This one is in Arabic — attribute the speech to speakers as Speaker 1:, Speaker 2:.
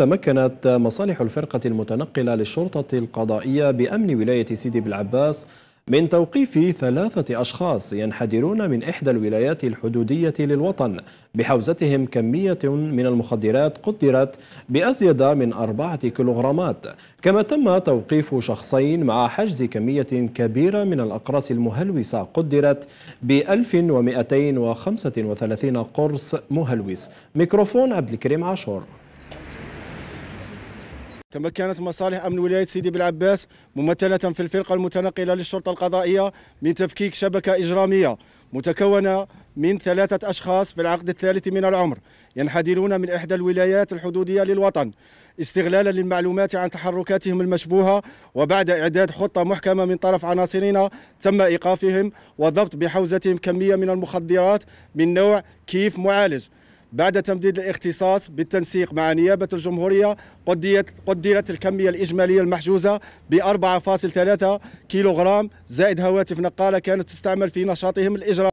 Speaker 1: تمكنت مصالح الفرقة المتنقلة للشرطة القضائية بأمن ولاية سيدي بالعباس من توقيف ثلاثة أشخاص ينحدرون من إحدى الولايات الحدودية للوطن بحوزتهم كمية من المخدرات قدرت بأزيد من أربعة كيلوغرامات كما تم توقيف شخصين مع حجز كمية كبيرة من الأقراص المهلوسة قدرت ب 1235 قرص مهلوس ميكروفون عبد الكريم عاشور
Speaker 2: تمكنت مصالح أمن ولاية سيدي بالعباس ممثلة في الفرقة المتنقلة للشرطة القضائية من تفكيك شبكة إجرامية متكونة من ثلاثة أشخاص في العقد الثالث من العمر ينحدرون من إحدى الولايات الحدودية للوطن استغلالا للمعلومات عن تحركاتهم المشبوهة وبعد إعداد خطة محكمة من طرف عناصرنا تم إيقافهم وضبط بحوزتهم كمية من المخدرات من نوع كيف معالج بعد تمديد الاختصاص بالتنسيق مع نيابة الجمهورية قدرت الكمية الإجمالية المحجوزة ب 4.3 كيلوغرام زائد هواتف نقالة كانت تستعمل في نشاطهم الإجرامي